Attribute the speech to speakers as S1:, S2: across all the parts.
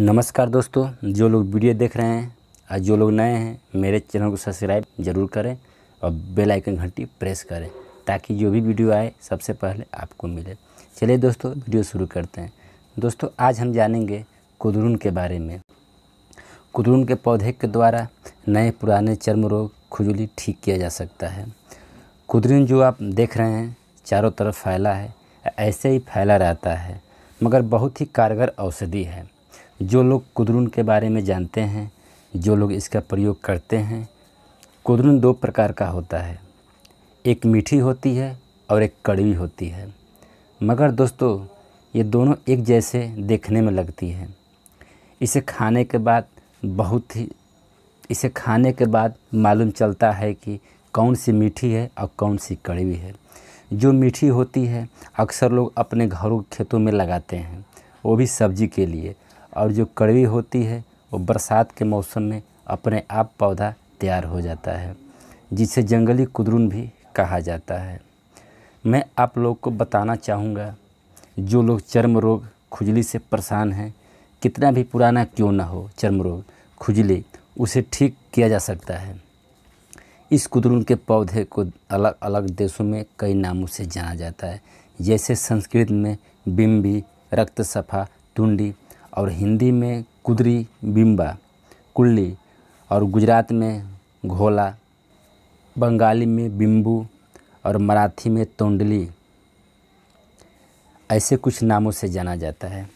S1: नमस्कार दोस्तों जो लोग वीडियो देख रहे हैं और जो लोग नए हैं मेरे चैनल को सब्सक्राइब जरूर करें और बेल आइकन घंटी प्रेस करें ताकि जो भी वीडियो आए सबसे पहले आपको मिले चलिए दोस्तों वीडियो शुरू करते हैं दोस्तों आज हम जानेंगे कुदरून के बारे में कुदरून के पौधे के द्वारा नए पुराने चर्म रोग खुजली ठीक किया जा सकता है कुदरून जो आप देख रहे हैं चारों तरफ फैला है ऐसे ही फैला रहता है मगर बहुत ही कारगर औषधि है जो लोग कुदरुन के बारे में जानते हैं जो लोग इसका प्रयोग करते हैं कुदरुन दो प्रकार का होता है एक मीठी होती है और एक कड़वी होती है मगर दोस्तों ये दोनों एक जैसे देखने में लगती है इसे खाने के बाद बहुत ही इसे खाने के बाद मालूम चलता है कि कौन सी मीठी है और कौन सी कड़वी है जो मीठी होती है अक्सर लोग अपने घरों खेतों में लगाते हैं वो भी सब्जी के लिए और जो कड़वी होती है वो बरसात के मौसम में अपने आप पौधा तैयार हो जाता है जिसे जंगली कुदरून भी कहा जाता है मैं आप लोग को बताना चाहूँगा जो लोग चर्म रोग खुजली से परेशान हैं कितना भी पुराना क्यों ना हो चर्म रोग खुजली उसे ठीक किया जा सकता है इस कुदरून के पौधे को अलग अलग देशों में कई नामों से जाना जाता है जैसे संस्कृत में बिम्बी रक्त सफा तुंडी और हिंदी में कुदरी बिम्बा कुल्ली और गुजरात में घोला बंगाली में बिम्बू और मराठी में तोंडली ऐसे कुछ नामों से जाना जाता है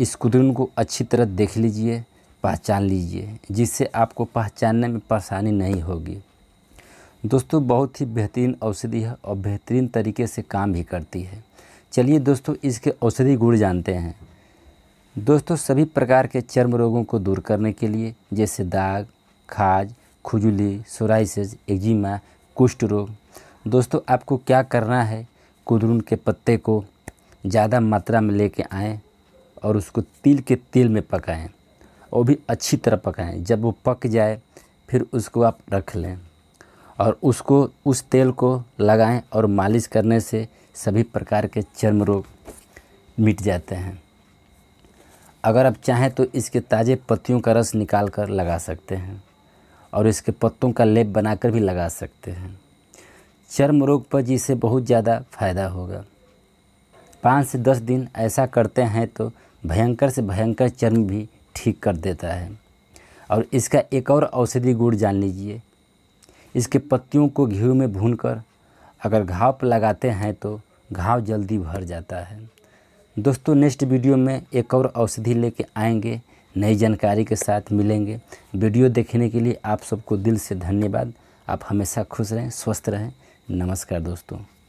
S1: इस कुदरून को अच्छी तरह देख लीजिए पहचान लीजिए जिससे आपको पहचानने में परेशानी नहीं होगी दोस्तों बहुत ही बेहतरीन औषधि है और बेहतरीन तरीके से काम भी करती है चलिए दोस्तों इसके औषधि गुण जानते हैं दोस्तों सभी प्रकार के चर्म रोगों को दूर करने के लिए जैसे दाग खाज खुजली सोराइसिस एक्जिमा कुष्ठ रोग दोस्तों आपको क्या करना है कुदरून के पत्ते को ज़्यादा मात्रा में लेके आएँ और उसको तिल के तेल में पकाएं और भी अच्छी तरह पकाएं जब वो पक जाए फिर उसको आप रख लें और उसको उस तेल को लगाएं और मालिश करने से सभी प्रकार के चर्म रोग मिट जाते हैं अगर आप चाहें तो इसके ताज़े पत्तियों का रस निकाल कर लगा सकते हैं और इसके पत्तों का लेप बनाकर भी लगा सकते हैं चर्म रोग पर जिसे बहुत ज़्यादा फायदा होगा पाँच से दस दिन ऐसा करते हैं तो भयंकर से भयंकर चर्म भी ठीक कर देता है और इसका एक और औषधि गुण जान लीजिए इसके पत्तियों को घी में भूनकर अगर घाव पर लगाते हैं तो घाव जल्दी भर जाता है दोस्तों नेक्स्ट वीडियो में एक और औषधि लेके आएंगे नई जानकारी के साथ मिलेंगे वीडियो देखने के लिए आप सबको दिल से धन्यवाद आप हमेशा खुश रहें स्वस्थ रहें नमस्कार दोस्तों